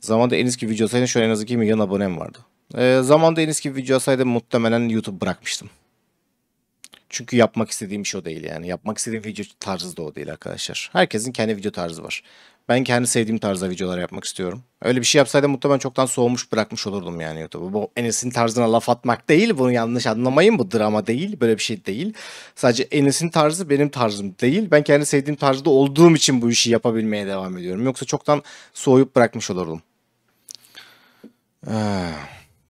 Zamanda en eski video saydım. Şu an en az 2 milyon abonem vardı. E, zamanda en eski video saydım muhtemelen YouTube bırakmıştım. Çünkü yapmak istediğim şey o değil yani. Yapmak istediğim video tarzı da o değil arkadaşlar. Herkesin kendi video tarzı var. Ben kendi sevdiğim tarzda videolar yapmak istiyorum. Öyle bir şey yapsaydım muhtemelen çoktan soğumuş bırakmış olurdum yani YouTube'u. Bu Enes'in tarzına laf atmak değil. Bunu yanlış anlamayın. Bu drama değil. Böyle bir şey değil. Sadece Enes'in tarzı benim tarzım değil. Ben kendi sevdiğim tarzda olduğum için bu işi yapabilmeye devam ediyorum. Yoksa çoktan soğuyup bırakmış olurdum. Ee...